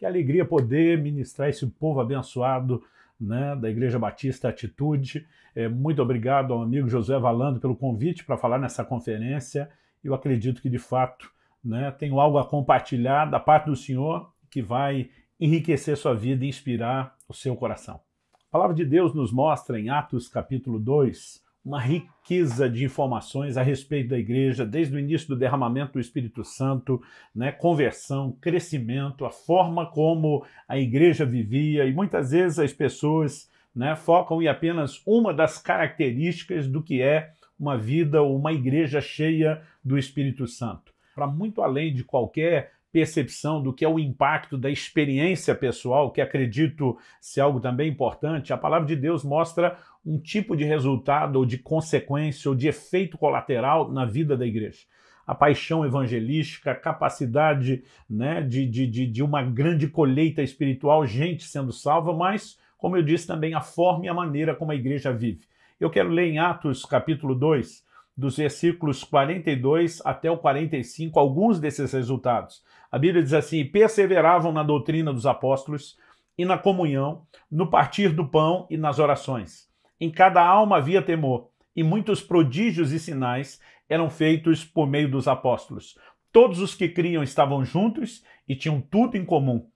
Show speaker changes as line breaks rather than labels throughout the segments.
Que alegria poder ministrar esse povo abençoado né, da Igreja Batista Atitude. É, muito obrigado ao amigo Josué Valando pelo convite para falar nessa conferência. Eu acredito que, de fato, né, tenho algo a compartilhar da parte do Senhor que vai enriquecer sua vida e inspirar o seu coração. A palavra de Deus nos mostra em Atos capítulo 2, uma riqueza de informações a respeito da igreja, desde o início do derramamento do Espírito Santo, né, conversão, crescimento, a forma como a igreja vivia, e muitas vezes as pessoas né, focam em apenas uma das características do que é uma vida ou uma igreja cheia do Espírito Santo. Para muito além de qualquer percepção do que é o impacto da experiência pessoal, que acredito ser algo também importante, a palavra de Deus mostra um tipo de resultado ou de consequência ou de efeito colateral na vida da igreja. A paixão evangelística, a capacidade né, de, de, de, de uma grande colheita espiritual, gente sendo salva, mas, como eu disse também, a forma e a maneira como a igreja vive. Eu quero ler em Atos capítulo 2, dos versículos 42 até o 45, alguns desses resultados. A Bíblia diz assim: perseveravam na doutrina dos apóstolos e na comunhão, no partir do pão e nas orações. Em cada alma havia temor, e muitos prodígios e sinais eram feitos por meio dos apóstolos. Todos os que criam estavam juntos e tinham tudo em comum.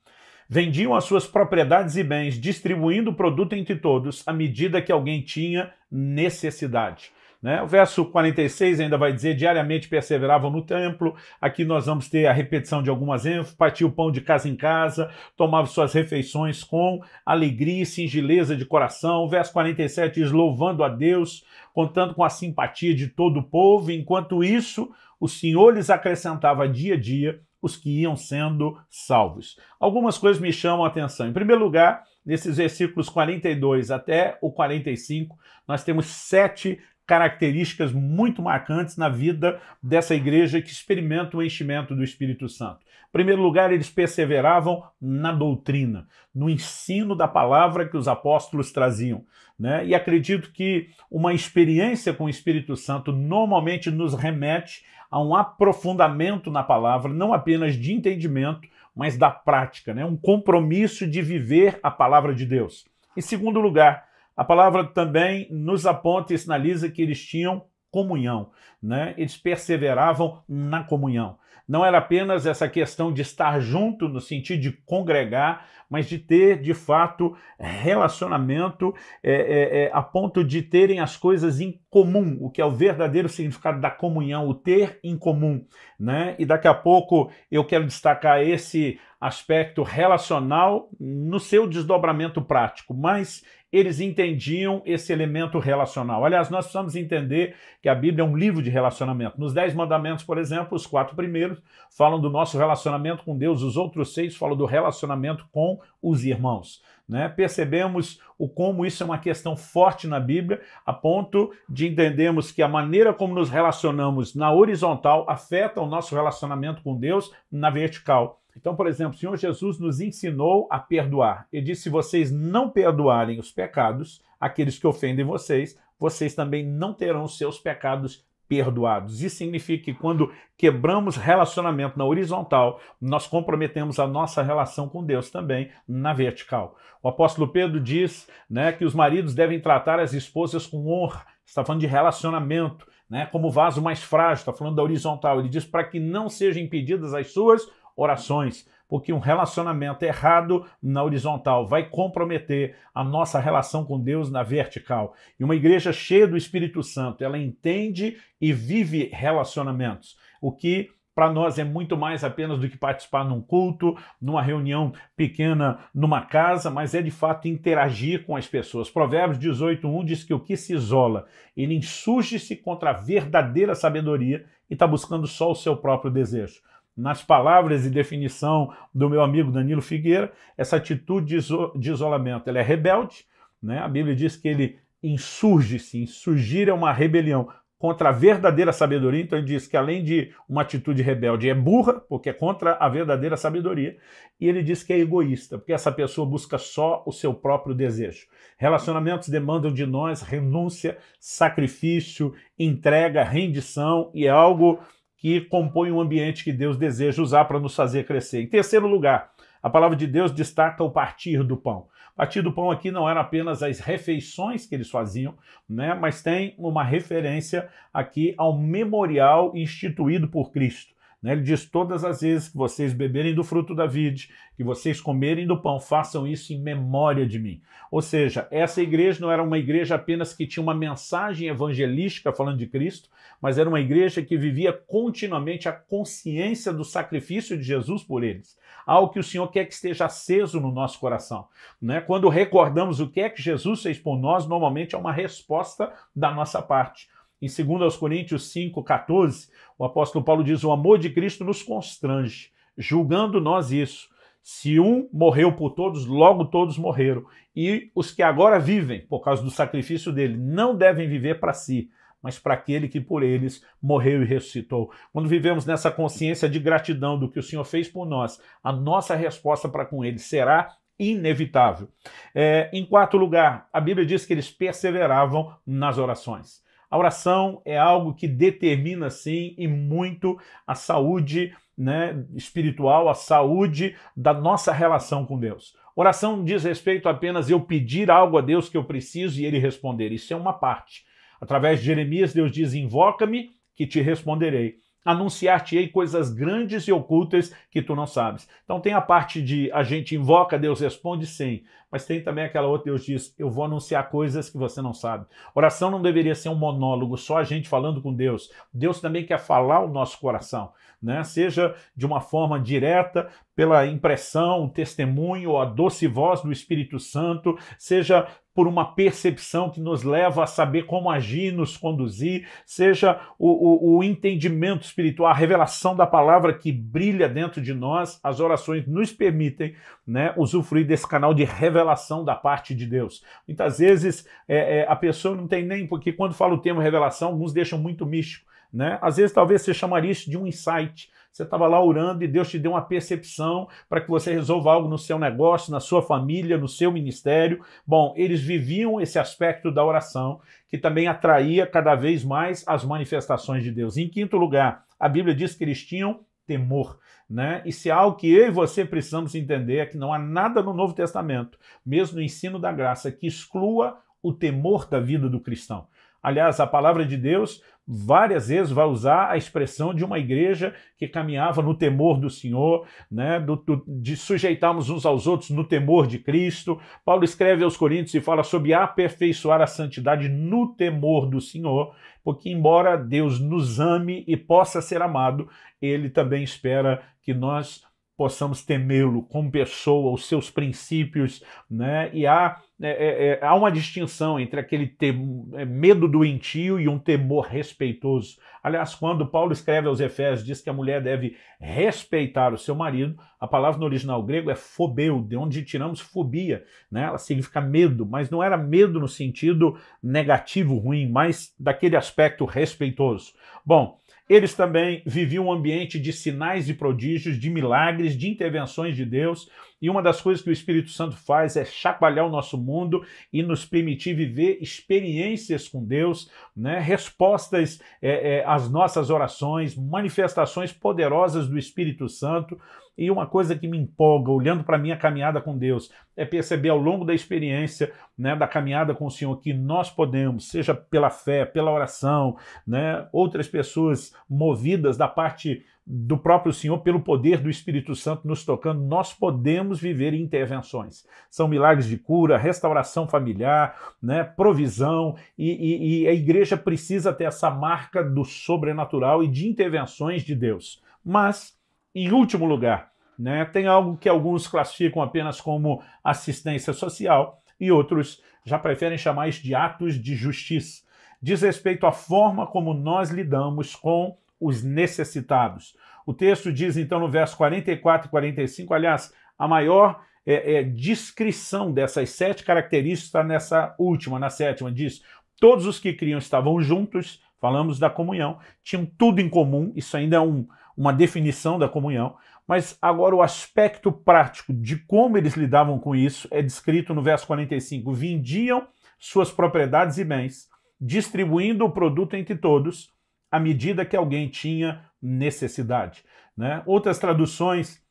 Vendiam as suas propriedades e bens, distribuindo o produto entre todos à medida que alguém tinha necessidade. Né? O verso 46 ainda vai dizer: diariamente perseveravam no templo. Aqui nós vamos ter a repetição de algumas ênfases: partia o pão de casa em casa, tomava suas refeições com alegria e singeleza de coração. O verso 47 diz: louvando a Deus, contando com a simpatia de todo o povo. Enquanto isso, o Senhor lhes acrescentava dia a dia os que iam sendo salvos. Algumas coisas me chamam a atenção. Em primeiro lugar, nesses versículos 42 até o 45, nós temos sete características muito marcantes na vida dessa igreja que experimenta o enchimento do Espírito Santo. Em primeiro lugar, eles perseveravam na doutrina, no ensino da palavra que os apóstolos traziam. Né? E acredito que uma experiência com o Espírito Santo normalmente nos remete a um aprofundamento na palavra, não apenas de entendimento, mas da prática, né? um compromisso de viver a palavra de Deus. Em segundo lugar, a palavra também nos aponta e sinaliza que eles tinham comunhão, né? Eles perseveravam na comunhão. Não era apenas essa questão de estar junto no sentido de congregar, mas de ter de fato relacionamento é, é, é, a ponto de terem as coisas em comum, o que é o verdadeiro significado da comunhão, o ter em comum, né? E daqui a pouco eu quero destacar esse aspecto relacional no seu desdobramento prático, mas eles entendiam esse elemento relacional. Aliás, nós precisamos entender que a Bíblia é um livro de relacionamento. Nos Dez Mandamentos, por exemplo, os quatro primeiros falam do nosso relacionamento com Deus, os outros seis falam do relacionamento com os irmãos. Né? Percebemos o como isso é uma questão forte na Bíblia, a ponto de entendermos que a maneira como nos relacionamos na horizontal afeta o nosso relacionamento com Deus na vertical. Então, por exemplo, o Senhor Jesus nos ensinou a perdoar. Ele disse: se vocês não perdoarem os pecados, aqueles que ofendem vocês, vocês também não terão seus pecados perdoados. Isso significa que quando quebramos relacionamento na horizontal, nós comprometemos a nossa relação com Deus também na vertical. O apóstolo Pedro diz né, que os maridos devem tratar as esposas com honra. Está falando de relacionamento, né, como vaso mais frágil, está falando da horizontal. Ele diz para que não sejam impedidas as suas orações, porque um relacionamento errado na horizontal vai comprometer a nossa relação com Deus na vertical. E uma igreja cheia do Espírito Santo, ela entende e vive relacionamentos, o que para nós é muito mais apenas do que participar num culto, numa reunião pequena, numa casa, mas é de fato interagir com as pessoas. Provérbios 1 diz que o que se isola, ele insurge-se contra a verdadeira sabedoria e está buscando só o seu próprio desejo nas palavras e definição do meu amigo Danilo Figueira, essa atitude de, isolamento ela é rebelde. Né? A Bíblia diz que ele insurge-se, insurgir é uma rebelião contra a verdadeira sabedoria. Então ele diz que além de uma atitude rebelde é burra, porque é contra a verdadeira sabedoria, e ele diz que é egoísta, porque essa pessoa busca só o seu próprio desejo. Relacionamentos demandam de nós renúncia, sacrifício, entrega, rendição e é algo que compõe um ambiente que Deus deseja usar para nos fazer crescer. Em terceiro lugar, a palavra de Deus destaca o partir do pão. O partir do pão aqui não era apenas as refeições que eles faziam, né, mas tem uma referência aqui ao memorial instituído por Cristo. Né? Ele diz: Todas as vezes que vocês beberem do fruto da vide, que vocês comerem do pão, façam isso em memória de mim. Ou seja, essa igreja não era uma igreja apenas que tinha uma mensagem evangelística falando de Cristo, mas era uma igreja que vivia continuamente a consciência do sacrifício de Jesus por eles. Algo que o Senhor quer que esteja aceso no nosso coração. Né? Quando recordamos o que é que Jesus fez por nós, normalmente é uma resposta da nossa parte. Em 2 Coríntios 5,14, o apóstolo Paulo diz: O amor de Cristo nos constrange, julgando nós isso. Se um morreu por todos, logo todos morreram. E os que agora vivem, por causa do sacrifício dele, não devem viver para si, mas para aquele que por eles morreu e ressuscitou. Quando vivemos nessa consciência de gratidão do que o Senhor fez por nós, a nossa resposta para com ele será inevitável. É, em quarto lugar, a Bíblia diz que eles perseveravam nas orações. A oração é algo que determina, sim, e muito a saúde né, espiritual, a saúde da nossa relação com Deus. Oração diz respeito apenas eu pedir algo a Deus que eu preciso e ele responder. Isso é uma parte. Através de Jeremias, Deus diz: Invoca-me que te responderei anunciar-te-ei coisas grandes e ocultas que tu não sabes. Então tem a parte de a gente invoca, Deus responde sim, mas tem também aquela outra, Deus diz, eu vou anunciar coisas que você não sabe. Oração não deveria ser um monólogo, só a gente falando com Deus. Deus também quer falar o nosso coração né? seja de uma forma direta, pela impressão, testemunho, a doce voz do Espírito Santo, seja por uma percepção que nos leva a saber como agir, nos conduzir, seja o, o, o, entendimento espiritual, a revelação da palavra que brilha dentro de nós, as orações nos permitem né, usufruir desse canal de revelação da parte de Deus. Muitas vezes é, é, a pessoa não tem nem, porque quando fala o termo revelação, alguns deixam muito místico. Né? Às vezes, talvez você chamaria isso de um insight. Você estava lá orando e Deus te deu uma percepção para que você resolva algo no seu negócio, na sua família, no seu ministério. Bom, eles viviam esse aspecto da oração que também atraía cada vez mais as manifestações de Deus. Em quinto lugar, a Bíblia diz que eles tinham temor, né? E se há é algo que eu e você precisamos entender é que não há nada no Novo Testamento, mesmo no ensino da graça, que exclua o temor da vida do cristão. Aliás, a palavra de Deus várias vezes vai usar a expressão de uma igreja que caminhava no temor do Senhor, né, do, do, de sujeitarmos uns aos outros no temor de Cristo. Paulo escreve aos Coríntios e fala sobre aperfeiçoar a santidade no temor do Senhor, porque embora Deus nos ame e possa ser amado, ele também espera que nós possamos temê-lo como pessoa, os seus princípios, né? E há, é, é, é, há uma distinção entre aquele tem, é, medo doentio e um temor respeitoso. Aliás, quando Paulo escreve aos Efésios, diz que a mulher deve respeitar o seu marido, a palavra no original grego é fobeu, de onde tiramos fobia, né? Ela significa medo, mas não era medo no sentido negativo, ruim, mas daquele aspecto respeitoso. Bom, eles também viviam um ambiente de sinais e prodígios, de milagres, de intervenções de Deus, e uma das coisas que o Espírito Santo faz é chacoalhar o nosso mundo e nos permitir viver experiências com Deus, né? respostas é, é, às nossas orações, manifestações poderosas do Espírito Santo. E uma coisa que me empolga, olhando para a minha caminhada com Deus, é perceber ao longo da experiência, né, da caminhada com o Senhor, que nós podemos, seja pela fé, pela oração, né, outras pessoas movidas da parte do próprio Senhor, pelo poder do Espírito Santo nos tocando, nós podemos viver intervenções. São milagres de cura, restauração familiar, né, provisão, e, e, e a igreja precisa ter essa marca do sobrenatural e de intervenções de Deus. Mas, em último lugar, né, tem algo que alguns classificam apenas como assistência social e outros já preferem chamar isso de atos de justiça. Diz respeito à forma como nós lidamos com os necessitados. O texto diz, então, no verso 44 e 45, aliás, a maior é, é, descrição dessas sete características está nessa última, na sétima, diz: todos os que criam estavam juntos, falamos da comunhão, tinham tudo em comum, isso ainda é um, uma definição da comunhão, mas agora o aspecto prático de como eles lidavam com isso é descrito no verso 45: vendiam suas propriedades e bens, distribuindo o produto entre todos à medida que alguém tinha necessidade. Né? Outras traduções,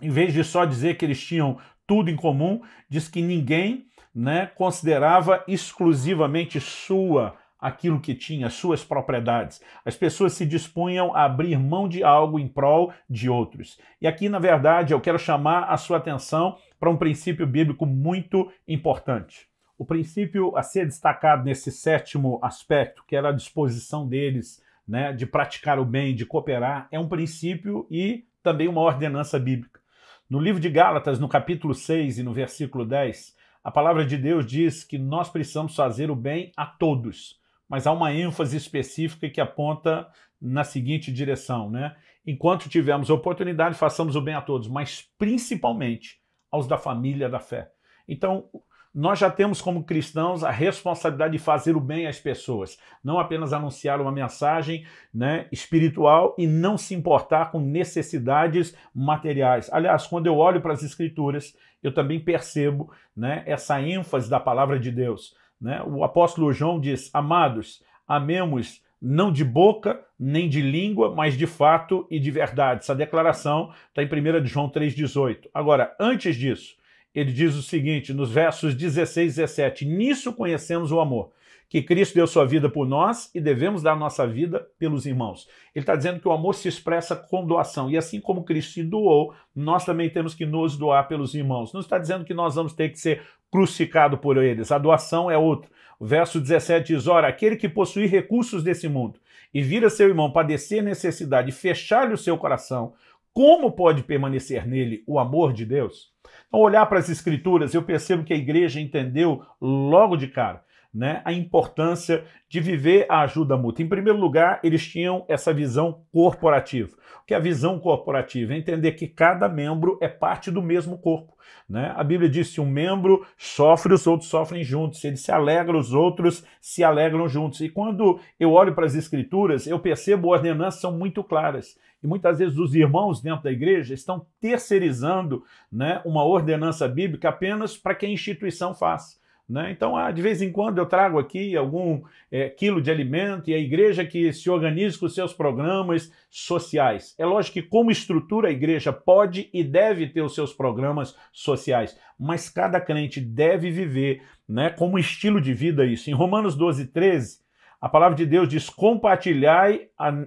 em vez de só dizer que eles tinham tudo em comum, diz que ninguém né, considerava exclusivamente sua aquilo que tinha, suas propriedades. As pessoas se dispunham a abrir mão de algo em prol de outros. E aqui, na verdade, eu quero chamar a sua atenção para um princípio bíblico muito importante. O princípio a ser destacado nesse sétimo aspecto, que era a disposição deles né, de praticar o bem, de cooperar, é um princípio e também uma ordenança bíblica. No livro de Gálatas, no capítulo 6 e no versículo 10, a palavra de Deus diz que nós precisamos fazer o bem a todos, mas há uma ênfase específica que aponta na seguinte direção, né? Enquanto tivermos oportunidade, façamos o bem a todos, mas principalmente aos da família da fé. Então, nós já temos como cristãos a responsabilidade de fazer o bem às pessoas, não apenas anunciar uma mensagem né, espiritual e não se importar com necessidades materiais. Aliás, quando eu olho para as Escrituras, eu também percebo né, essa ênfase da palavra de Deus. Né? O apóstolo João diz: Amados, amemos não de boca nem de língua, mas de fato e de verdade. Essa declaração está em 1 João 3,18. Agora, antes disso, ele diz o seguinte, nos versos 16 e 17: Nisso conhecemos o amor, que Cristo deu sua vida por nós e devemos dar nossa vida pelos irmãos. Ele está dizendo que o amor se expressa com doação, e assim como Cristo se doou, nós também temos que nos doar pelos irmãos. Não está dizendo que nós vamos ter que ser crucificado por eles, a doação é outra. O verso 17 diz: Ora, aquele que possui recursos desse mundo e vira seu irmão padecer necessidade e fechar-lhe o seu coração, como pode permanecer nele o amor de Deus? Então, olhar para as Escrituras, eu percebo que a igreja entendeu logo de cara né, a importância de viver a ajuda mútua. Em primeiro lugar, eles tinham essa visão corporativa. O que é a visão corporativa? É entender que cada membro é parte do mesmo corpo. Né? A Bíblia diz: se um membro sofre, os outros sofrem juntos. Se ele se alegra, os outros se alegram juntos. E quando eu olho para as Escrituras, eu percebo as ordenanças são muito claras e muitas vezes os irmãos dentro da igreja estão terceirizando né, uma ordenança bíblica apenas para que a instituição faça. Né? Então, ah, de vez em quando eu trago aqui algum é, quilo de alimento e a igreja que se organiza com seus programas sociais. É lógico que, como estrutura, a igreja pode e deve ter os seus programas sociais, mas cada crente deve viver né, como estilo de vida isso. Em Romanos 12, 13, a palavra de Deus diz: compartilhai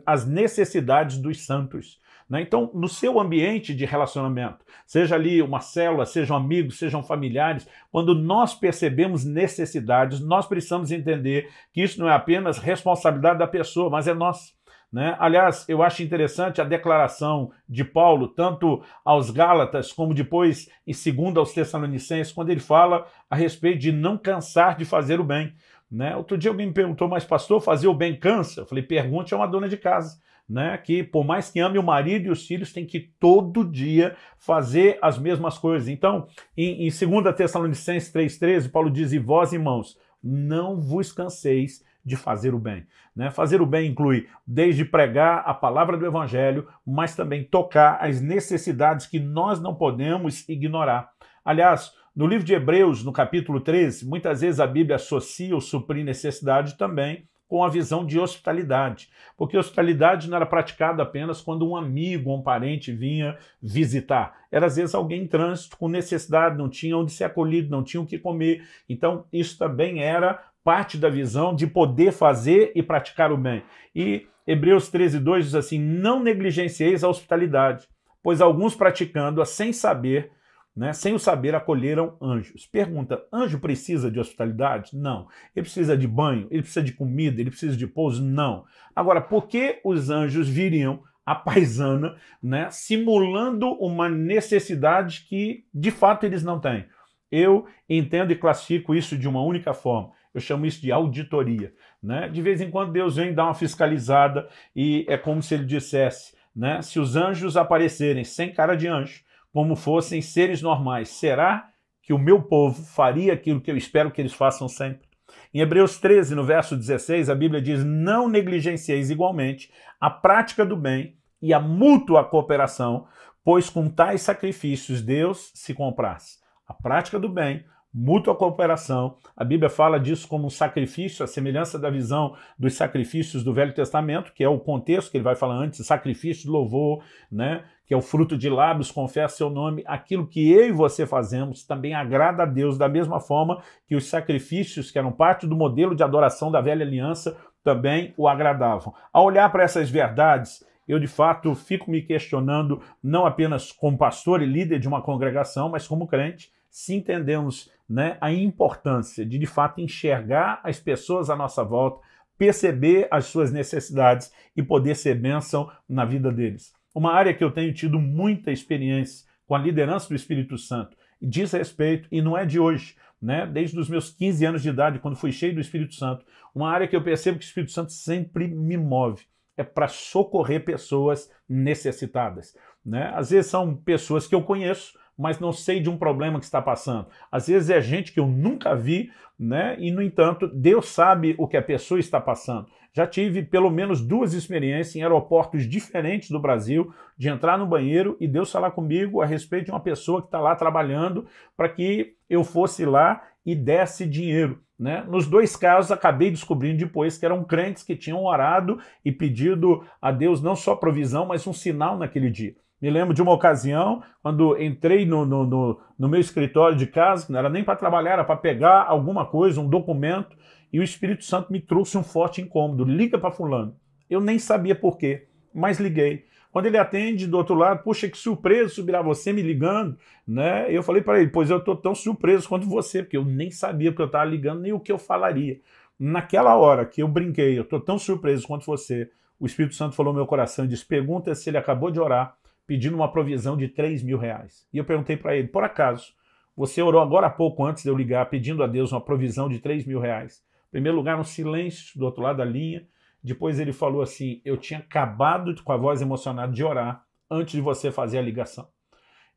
as necessidades dos santos. Né? Então, no seu ambiente de relacionamento, seja ali uma célula, sejam amigos, sejam familiares, quando nós percebemos necessidades, nós precisamos entender que isso não é apenas responsabilidade da pessoa, mas é nossa. Né? Aliás, eu acho interessante a declaração de Paulo, tanto aos Gálatas, como depois em 2 aos Tessalonicenses, quando ele fala a respeito de não cansar de fazer o bem. Né? Outro dia alguém me perguntou, mas pastor, fazer o bem cansa? Eu falei, pergunte a uma dona de casa. Né, que por mais que ame o marido e os filhos, tem que todo dia fazer as mesmas coisas. Então, em, em 2 Tessalonicenses 3,13, Paulo diz: E vós, irmãos, não vos canseis de fazer o bem. Né? Fazer o bem inclui desde pregar a palavra do evangelho, mas também tocar as necessidades que nós não podemos ignorar. Aliás, no livro de Hebreus, no capítulo 13, muitas vezes a Bíblia associa o suprir necessidade também com a visão de hospitalidade, porque hospitalidade não era praticada apenas quando um amigo, um parente vinha visitar, era às vezes alguém em trânsito com necessidade, não tinha onde ser acolhido, não tinha o que comer. Então, isso também era parte da visão de poder fazer e praticar o bem. E Hebreus 2 diz assim: "Não negligencieis a hospitalidade, pois alguns praticando-a sem saber, né? Sem o saber, acolheram anjos. Pergunta: anjo precisa de hospitalidade? Não. Ele precisa de banho? Ele precisa de comida? Ele precisa de pouso? Não. Agora, por que os anjos viriam à paisana, né, simulando uma necessidade que de fato eles não têm? Eu entendo e classifico isso de uma única forma. Eu chamo isso de auditoria. Né? De vez em quando Deus vem dar uma fiscalizada e é como se ele dissesse: né, se os anjos aparecerem sem cara de anjo, como fossem seres normais. Será que o meu povo faria aquilo que eu espero que eles façam sempre? Em Hebreus 13, no verso 16, a Bíblia diz: Não negligencieis igualmente a prática do bem e a mútua cooperação, pois com tais sacrifícios Deus se comprasse. A prática do bem, mútua cooperação. A Bíblia fala disso como um sacrifício, a semelhança da visão dos sacrifícios do Velho Testamento, que é o contexto que ele vai falar antes, sacrifício de louvor, né? que é o fruto de lábios, confessa seu nome, aquilo que eu e você fazemos também agrada a Deus, da mesma forma que os sacrifícios que eram parte do modelo de adoração da velha aliança também o agradavam. Ao olhar para essas verdades, eu de fato fico me questionando, não apenas como pastor e líder de uma congregação, mas como crente, se entendemos né, a importância de de fato enxergar as pessoas à nossa volta, perceber as suas necessidades e poder ser bênção na vida deles. Uma área que eu tenho tido muita experiência com a liderança do Espírito Santo diz respeito, e não é de hoje, né? desde os meus 15 anos de idade, quando fui cheio do Espírito Santo, uma área que eu percebo que o Espírito Santo sempre me move é para socorrer pessoas necessitadas. Né? Às vezes são pessoas que eu conheço, mas não sei de um problema que está passando. Às vezes é gente que eu nunca vi, né? E, no entanto, Deus sabe o que a pessoa está passando. Já tive pelo menos duas experiências em aeroportos diferentes do Brasil, de entrar no banheiro e Deus falar comigo a respeito de uma pessoa que está lá trabalhando para que eu fosse lá e desse dinheiro. Né? Nos dois casos, acabei descobrindo depois que eram crentes que tinham orado e pedido a Deus não só provisão, mas um sinal naquele dia. Me lembro de uma ocasião, quando entrei no, no, no, no meu escritório de casa, que não era nem para trabalhar, era para pegar alguma coisa, um documento, e o Espírito Santo me trouxe um forte incômodo. Liga para Fulano. Eu nem sabia por quê, mas liguei. Quando ele atende do outro lado, puxa que surpresa, subirá você me ligando, né? Eu falei para ele, pois eu estou tão surpreso quanto você, porque eu nem sabia que eu estava ligando, nem o que eu falaria. Naquela hora que eu brinquei, eu estou tão surpreso quanto você, o Espírito Santo falou no meu coração e disse: pergunta se ele acabou de orar pedindo uma provisão de 3 mil reais. E eu perguntei para ele, por acaso, você orou agora há pouco antes de eu ligar pedindo a Deus uma provisão de 3 mil reais? Em primeiro lugar, um silêncio do outro lado da linha. Depois ele falou assim, eu tinha acabado com a voz emocionada de orar antes de você fazer a ligação.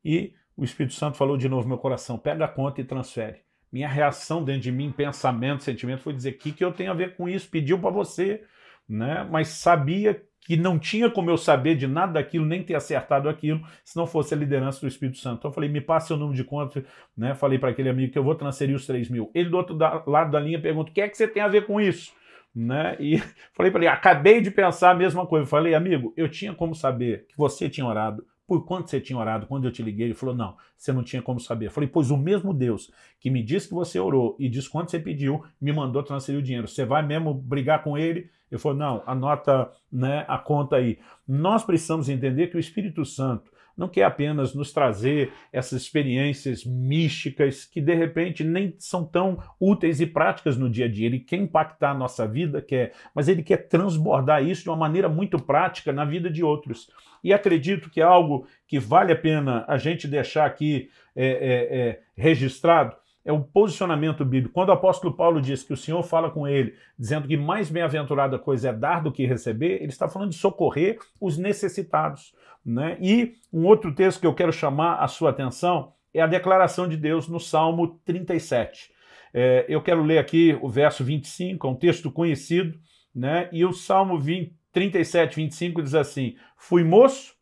E o Espírito Santo falou de novo no meu coração, pega a conta e transfere. Minha reação dentro de mim, pensamento, sentimento, foi dizer, o que, que eu tenho a ver com isso? Pediu para você, né? mas sabia que não tinha como eu saber de nada daquilo, nem ter acertado aquilo, se não fosse a liderança do Espírito Santo. Então eu falei, me passa o número de conta, né? falei para aquele amigo que eu vou transferir os 3 mil. Ele do outro lado da linha pergunta, o que é que você tem a ver com isso? Né? E falei para ele, acabei de pensar a mesma coisa. Eu falei, amigo, eu tinha como saber que você tinha orado, por quanto você tinha orado, quando eu te liguei, ele falou, não, você não tinha como saber. Eu falei, pois o mesmo Deus que me disse que você orou e disse quanto você pediu, me mandou transferir o dinheiro. Você vai mesmo brigar com ele? Ele falou: não, anota né, a conta aí. Nós precisamos entender que o Espírito Santo não quer apenas nos trazer essas experiências místicas que de repente nem são tão úteis e práticas no dia a dia. Ele quer impactar a nossa vida, quer, mas ele quer transbordar isso de uma maneira muito prática na vida de outros. E acredito que é algo que vale a pena a gente deixar aqui é, é, é, registrado é o posicionamento bíblico. Quando o apóstolo Paulo diz que o Senhor fala com ele, dizendo que mais bem-aventurada coisa é dar do que receber, ele está falando de socorrer os necessitados. Né? E um outro texto que eu quero chamar a sua atenção é a declaração de Deus no Salmo 37. É, eu quero ler aqui o verso 25, é um texto conhecido, né? e o Salmo 20, 37, 25 diz assim: Fui moço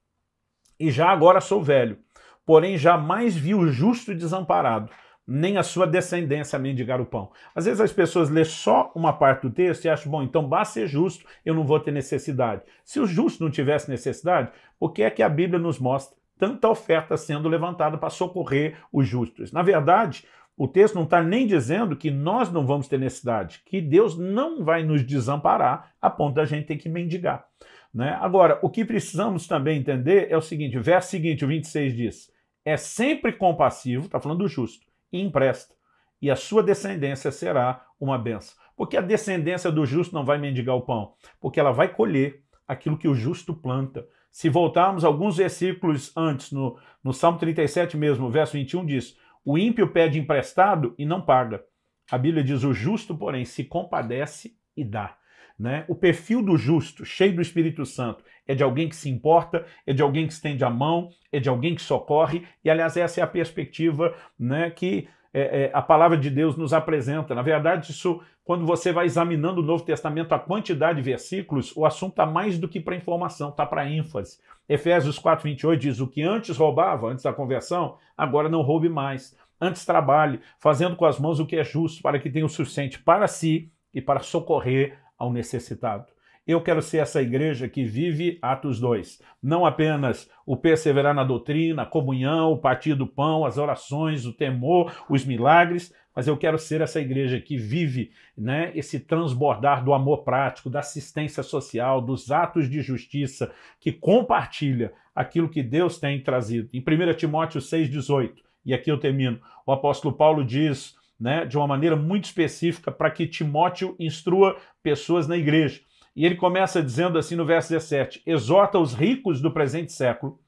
e já agora sou velho, porém jamais vi o justo desamparado nem a sua descendência mendigar o pão. Às vezes as pessoas lê só uma parte do texto e acham, bom, então basta ser justo, eu não vou ter necessidade. Se o justo não tivesse necessidade, o que é que a Bíblia nos mostra? Tanta oferta sendo levantada para socorrer os justos. Na verdade, o texto não está nem dizendo que nós não vamos ter necessidade, que Deus não vai nos desamparar a ponto da gente ter que mendigar. Né? Agora, o que precisamos também entender é o seguinte: o verso seguinte, o 26 diz: é sempre compassivo, está falando do justo, e empresta. E a sua descendência será uma benção. Porque a descendência do justo não vai mendigar o pão, porque ela vai colher aquilo que o justo planta. Se voltarmos alguns versículos antes, no, no Salmo 37 mesmo, o verso 21 diz: O ímpio pede emprestado e não paga. A Bíblia diz: O justo, porém, se compadece e dá. Né? O perfil do justo, cheio do Espírito Santo, é de alguém que se importa, é de alguém que estende a mão, é de alguém que socorre. E, aliás, essa é a perspectiva né, que é, é, a palavra de Deus nos apresenta. Na verdade, isso, quando você vai examinando o Novo Testamento, a quantidade de versículos, o assunto está mais do que para informação, está para ênfase. Efésios 4, 28 diz: O que antes roubava, antes da conversão, agora não roube mais. Antes trabalhe, fazendo com as mãos o que é justo, para que tenha o suficiente para si e para socorrer ao necessitado. Eu quero ser essa igreja que vive Atos 2. Não apenas o perseverar na doutrina, a comunhão, o partir do pão, as orações, o temor, os milagres, mas eu quero ser essa igreja que vive né, esse transbordar do amor prático, da assistência social, dos atos de justiça, que compartilha aquilo que Deus tem trazido. Em 1 Timóteo 6,18, e aqui eu termino, o apóstolo Paulo diz né, de uma maneira muito específica para que Timóteo instrua pessoas na igreja. E ele começa dizendo assim no verso 17: exorta os ricos do presente século.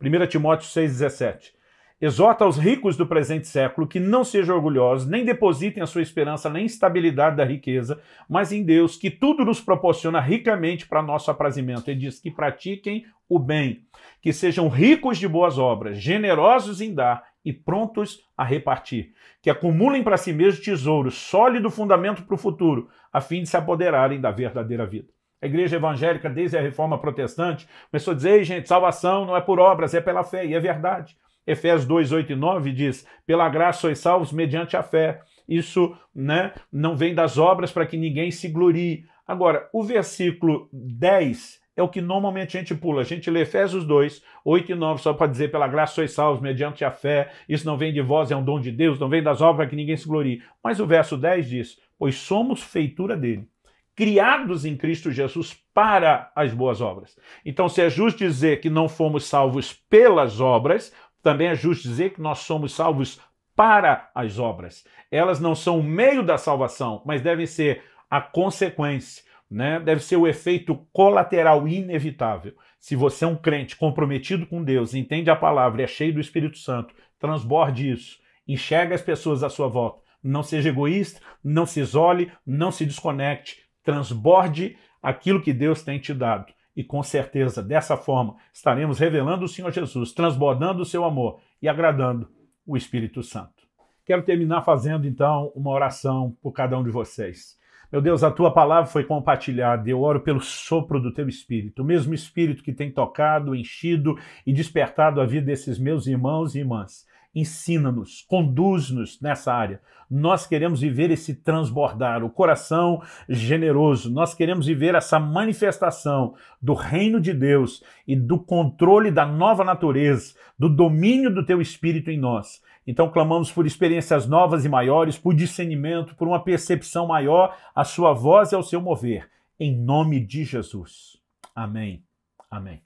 1 Timóteo 6,17. Exorta aos ricos do presente século que não sejam orgulhosos, nem depositem a sua esperança na instabilidade da riqueza, mas em Deus, que tudo nos proporciona ricamente para nosso aprazimento. Ele diz que pratiquem o bem, que sejam ricos de boas obras, generosos em dar e prontos a repartir, que acumulem para si mesmos tesouros sólido fundamento para o futuro, a fim de se apoderarem da verdadeira vida. A igreja evangélica, desde a reforma protestante, começou a dizer, gente, salvação não é por obras, é pela fé, e é verdade. Efésios 2, 8 e 9 diz, pela graça sois salvos mediante a fé. Isso né, não vem das obras para que ninguém se glorie. Agora, o versículo 10 é o que normalmente a gente pula. A gente lê Efésios 2, 8 e 9, só para dizer, pela graça sois salvos, mediante a fé, isso não vem de vós, é um dom de Deus, não vem das obras que ninguém se glorie. Mas o verso 10 diz, pois somos feitura dele, criados em Cristo Jesus para as boas obras. Então, se é justo dizer que não fomos salvos pelas obras, também é justo dizer que nós somos salvos para as obras. Elas não são o meio da salvação, mas devem ser a consequência né, deve ser o efeito colateral inevitável. Se você é um crente comprometido com Deus, entende a palavra, é cheio do Espírito Santo, transborde isso, enxerga as pessoas à sua volta, não seja egoísta, não se isole, não se desconecte, transborde aquilo que Deus tem te dado. E com certeza, dessa forma, estaremos revelando o Senhor Jesus, transbordando o seu amor e agradando o Espírito Santo. Quero terminar fazendo então uma oração por cada um de vocês. Meu Deus, a tua palavra foi compartilhada. Eu oro pelo sopro do teu espírito, o mesmo espírito que tem tocado, enchido e despertado a vida desses meus irmãos e irmãs. Ensina-nos, conduz-nos nessa área. Nós queremos viver esse transbordar, o coração generoso. Nós queremos viver essa manifestação do reino de Deus e do controle da nova natureza, do domínio do teu espírito em nós. Então clamamos por experiências novas e maiores, por discernimento, por uma percepção maior à sua voz e ao seu mover. Em nome de Jesus. Amém. Amém.